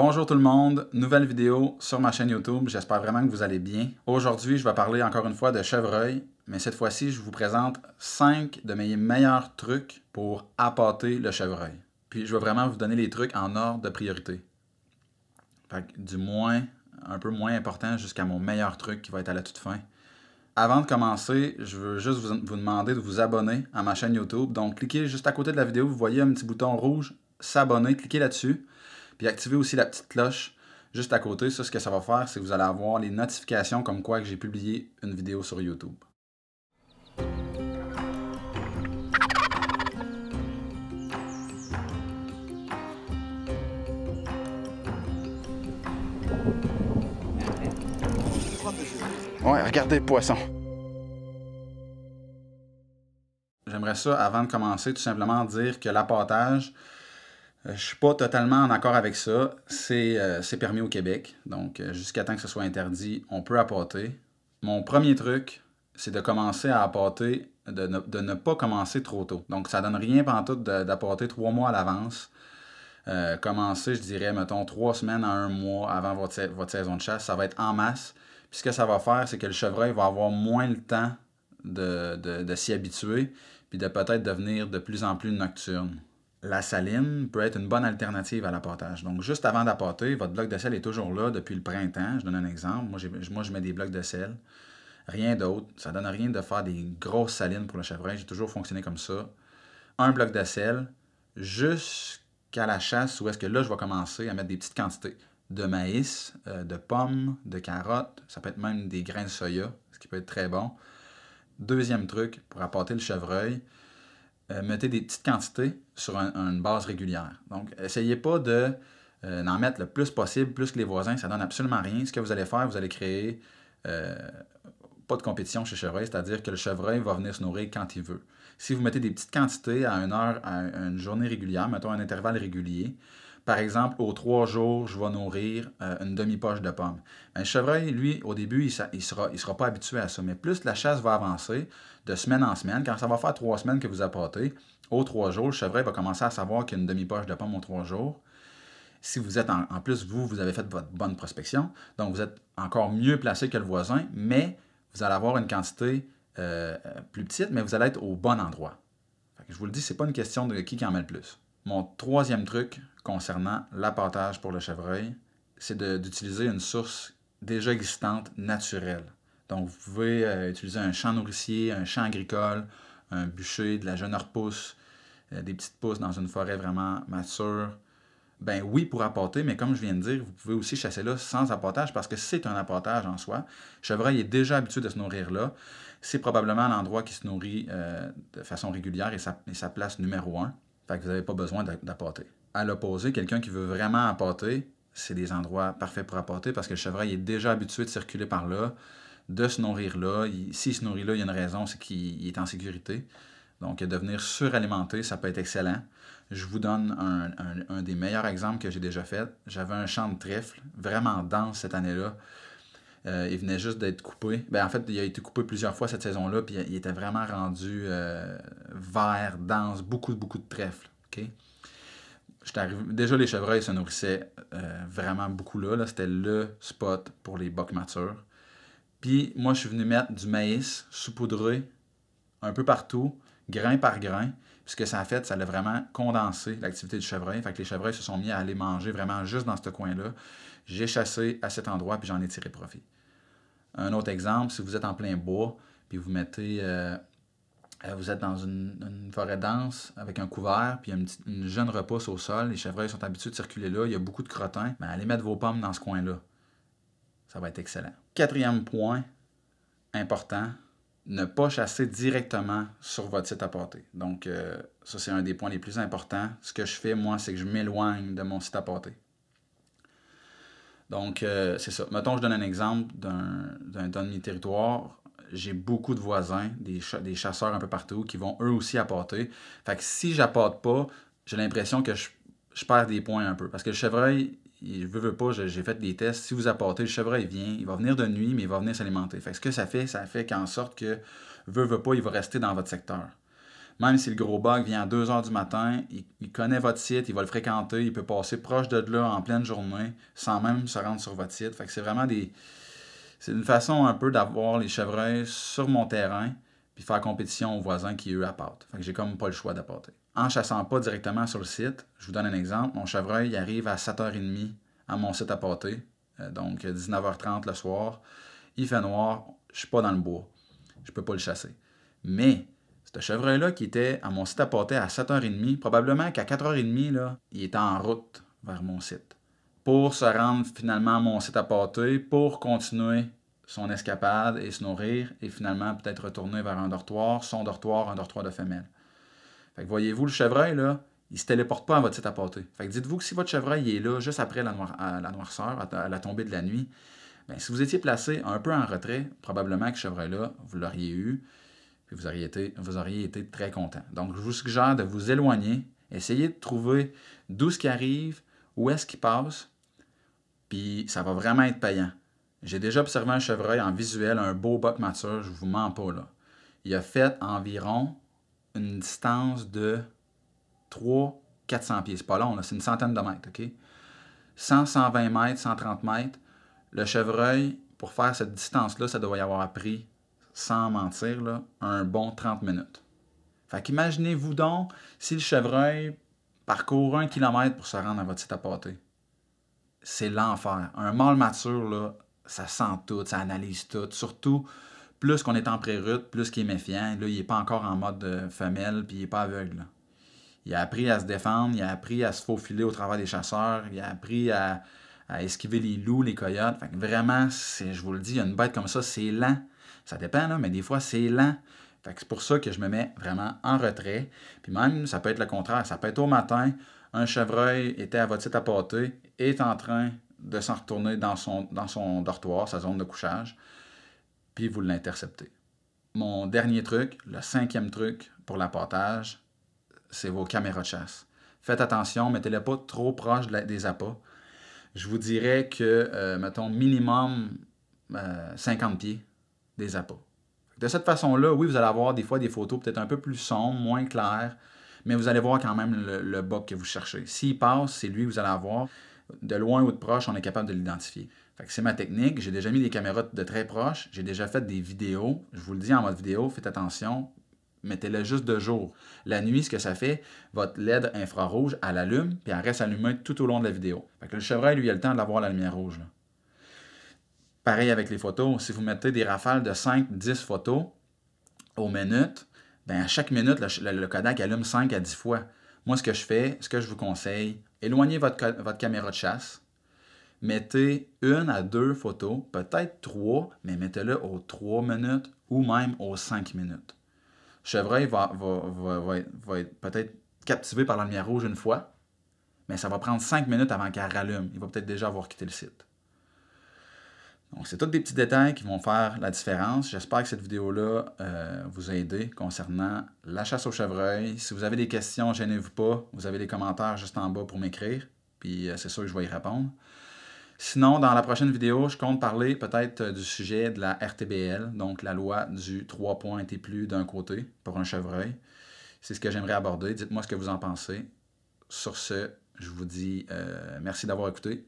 Bonjour tout le monde, nouvelle vidéo sur ma chaîne YouTube, j'espère vraiment que vous allez bien. Aujourd'hui, je vais parler encore une fois de chevreuil, mais cette fois-ci, je vous présente 5 de mes meilleurs trucs pour appâter le chevreuil. Puis je vais vraiment vous donner les trucs en ordre de priorité. du moins, un peu moins important jusqu'à mon meilleur truc qui va être à la toute fin. Avant de commencer, je veux juste vous, vous demander de vous abonner à ma chaîne YouTube. Donc cliquez juste à côté de la vidéo, vous voyez un petit bouton rouge, s'abonner, cliquez là-dessus. Puis activez aussi la petite cloche juste à côté. Ça, ce que ça va faire, c'est que vous allez avoir les notifications comme quoi que j'ai publié une vidéo sur YouTube. Ouais, regardez le poisson. J'aimerais ça, avant de commencer, tout simplement dire que l'appâtage, euh, je ne suis pas totalement en accord avec ça. C'est euh, permis au Québec. Donc, euh, jusqu'à temps que ce soit interdit, on peut apporter. Mon premier truc, c'est de commencer à apporter, de ne, pas commencer trop tôt. Donc, ça ne donne rien tout d'apporter trois mois à l'avance. commencer, je dirais, mettons, trois semaines à un mois avant votre, saison de chasse. Ça va être en masse. Puis ce que ça va faire, c'est que le chevreuil va avoir moins le temps de, de s'y habituer, puis de peut-être devenir de plus en plus nocturne la saline peut être une bonne alternative à l'apportage. Donc, juste avant d'apporter, votre bloc de sel est toujours là depuis le printemps. Je donne un exemple. Moi, je mets des blocs de sel. Rien d'autre. Ça ne donne rien de faire des grosses salines pour le chevreuil. J'ai toujours fonctionné comme ça. Un bloc de sel jusqu'à la chasse où est-ce que là, je vais commencer à mettre des petites quantités de maïs, euh, de pommes, de carottes. Ça peut être même des grains de soya, ce qui peut être très bon. Deuxième truc pour apporter le chevreuil, euh, mettez des petites quantités sur une base régulière. Donc, essayez pas de d'en euh, mettre le plus possible, plus que les voisins, ça donne absolument rien. Ce que vous allez faire, vous allez créer euh, pas de compétition chez chevreuil, c'est-à-dire que le chevreuil va venir se nourrir quand il veut. Si vous mettez des petites quantités à une heure, à une journée régulière, mettons un intervalle régulier, par exemple, aux trois jours, je vais nourrir euh, une demi-poche de pommes. Un chevreuil, lui, au début, il ne sera, pas habitué à ça. Mais plus la chasse va avancer, de semaine en semaine, quand ça va faire trois semaines que vous apportez, au trois jours, le chevreuil va commencer à savoir qu'il y a une demi-poche de pommes aux trois jours. Si vous êtes en, plus, vous, vous avez fait votre bonne prospection, donc vous êtes encore mieux placé que le voisin, mais vous allez avoir une quantité euh, euh, plus petite, mais vous allez être au bon endroit. je vous le dis, c'est pas une question de qui en met le plus. Mon troisième truc concernant l'appâtage pour le chevreuil, c'est d'utiliser une source déjà existante naturelle. Donc, vous pouvez euh, utiliser un champ nourricier, un champ agricole, un bûcher, de la jeune repousse, euh, des petites pousses dans une forêt vraiment mature. Ben oui, pour apporter, mais comme je viens de dire, vous pouvez aussi chasser là sans apportage parce que c'est un apportage en soi. chevreuil est déjà habitué de se nourrir là. C'est probablement l'endroit qui se nourrit euh, de façon régulière et sa, place numéro un. Fait vous n'avez pas besoin d'apporter à l'opposé, quelqu'un qui veut vraiment apporter, c'est des endroits parfaits pour apporter parce que le chevreuil est déjà habitué de circuler par là, de se nourrir là. S'il se nourrit là, il y a une raison, c'est qu'il est en sécurité. Donc, devenir suralimenté, ça peut être excellent. Je vous donne un, des meilleurs exemples que j'ai déjà fait. J'avais un champ de trèfle vraiment dense cette année-là. Euh, il venait juste d'être coupé. Ben, en fait, il a été coupé plusieurs fois cette saison-là, puis il était vraiment rendu euh, vert, dense, beaucoup, beaucoup de trèfle. Okay? déjà, les chevreuils se nourrissaient euh, vraiment beaucoup là. là C'était le spot pour les bocs matures. Puis moi, je suis venu mettre du maïs saupoudré un peu partout, grain par grain. Puis ce que ça a fait, ça a vraiment condensé l'activité du chevreuil. Fait que les chevreuils se sont mis à aller manger vraiment juste dans ce coin-là. J'ai chassé à cet endroit, puis j'en ai tiré profit. Un autre exemple, si vous êtes en plein bois, puis vous mettez euh, euh, vous êtes dans une, forêt dense avec un couvert, puis il y a une, jeune repousse au sol. Les chevreuils sont habitués de circuler là. Il y a beaucoup de crottins. Mais ben, allez mettre vos pommes dans ce coin-là. Ça va être excellent. Quatrième point important, ne pas chasser directement sur votre site à Donc, euh, ça, c'est un des points les plus importants. Ce que je fais, moi, c'est que je m'éloigne de mon site à Donc, euh, c'est ça. Mettons, je donne un exemple d'un demi-territoire j'ai beaucoup de voisins, des, chasseurs un peu partout, qui vont eux aussi apporter. Fait que si j'apporte pas, j'ai l'impression que je, perds des points un peu. Parce que le chevreuil, il veut, veut pas, j'ai fait des tests. Si vous apportez, le chevreuil vient, il va venir de nuit, mais il va venir s'alimenter. Fait que ce que ça fait, ça fait qu'en sorte que veut, veut pas, il va rester dans votre secteur. Même si le gros bug vient à 2 h du matin, il, il, connaît votre site, il va le fréquenter, il peut passer proche de là en pleine journée sans même se rendre sur votre site. Fait que c'est vraiment des c'est une façon un peu d'avoir les chevreuils sur mon terrain puis faire compétition aux voisins qui, eux, apportent. Fait que j'ai comme pas le choix d'apporter. En chassant pas directement sur le site, je vous donne un exemple, mon chevreuil il arrive à 7h30 à mon site à euh, donc 19h30 le soir. Il fait noir, je suis pas dans le bois. Je peux pas le chasser. Mais ce chevreuil-là qui était à mon site à à 7h30, probablement qu'à 4h30, là, il était en route vers mon site pour se rendre finalement à mon site à pour continuer son escapade et se nourrir, et finalement peut-être retourner vers un dortoir, son dortoir, un dortoir de femelle. Fait que voyez-vous, le chevreuil, là, il se téléporte pas à votre site à pâter. Fait que dites-vous que si votre chevreuil est là juste après la, la noirceur, à, la tombée de la nuit, ben, si vous étiez placé un peu en retrait, probablement que ce chevreuil-là, vous l'auriez eu, et vous auriez, été, vous auriez été très content. Donc, je vous suggère de vous éloigner, essayez de trouver d'où ce qui arrive, où est-ce qu'il passe, puis ça va vraiment être payant. J'ai déjà observé un chevreuil en visuel, un beau buck mature, je vous mens pas là. Il a fait environ une distance de 300-400 pieds. C'est pas long, c'est une centaine de mètres, OK? 100, 120 mètres, 130 mètres. Le chevreuil, pour faire cette distance-là, ça doit y avoir pris, sans mentir, un bon 30 minutes. Fait qu'imaginez-vous donc si le chevreuil parcourt un kilomètre pour se rendre à votre site à c'est l'enfer. Un mâle mature, là, ça sent tout, ça analyse tout. Surtout, plus qu'on est en pré plus qu'il est méfiant. Là, il n'est pas encore en mode euh, femelle, puis il n'est pas aveugle. Il a appris à se défendre, il a appris à se faufiler au travers des chasseurs, il a appris à, esquiver les loups, les coyotes. Fait que vraiment, je vous le dis, une bête comme ça, c'est lent. Ça dépend, mais des fois, c'est lent. c'est pour ça que je me mets vraiment en retrait. Puis même, ça peut être le contraire. Ça peut être au matin, un chevreuil était à votre site à est en train de s'en retourner dans son, dans son dortoir, sa zone de couchage, puis vous l'interceptez. Mon dernier truc, le cinquième truc pour l'appâtage, c'est vos caméras de chasse. Faites attention, mettez-les pas trop proche des appâts. Je vous dirais que, euh, mettons, minimum 50 euh, pieds des appâts. De cette façon-là, oui, vous allez avoir des fois des photos peut-être un peu plus sombres, moins claires, mais vous allez voir quand même le, le bug que vous cherchez. S'il passe, c'est lui que vous allez avoir. De loin ou de proche, on est capable de l'identifier. C'est ma technique. J'ai déjà mis des caméras de très proche. J'ai déjà fait des vidéos. Je vous le dis en mode vidéo, faites attention. Mettez-le juste de jour. La nuit, ce que ça fait, votre LED infrarouge, elle allume, puis elle reste allumée tout au long de la vidéo. Fait que le chevreuil, lui, a le temps de d'avoir la lumière rouge. Pareil avec les photos. Si vous mettez des rafales de 5-10 photos au minute, ben, à chaque minute, le, Kodak allume 5 à 10 fois. Moi, ce que je fais, ce que je vous conseille, éloignez votre, votre caméra de chasse, mettez une à deux photos, peut-être trois, mais mettez-le aux 3 minutes ou même aux 5 minutes. Chevreuil va, peut-être captivé par la lumière rouge une fois, mais ça va prendre 5 minutes avant qu'elle rallume. Il va peut-être déjà avoir quitté le site. Donc, c'est tous des petits détails qui vont faire la différence. J'espère que cette vidéo-là euh, vous a aidé concernant la chasse au chevreuil. Si vous avez des questions, gênez-vous pas. Vous avez les commentaires juste en bas pour m'écrire, puis euh, c'est sûr que je vais y répondre. Sinon, dans la prochaine vidéo, je compte parler peut-être euh, du sujet de la RTBL, donc la loi du 3 points et plus d'un côté pour un chevreuil. C'est ce que j'aimerais aborder. Dites-moi ce que vous en pensez. Sur ce, je vous dis merci d'avoir écouté.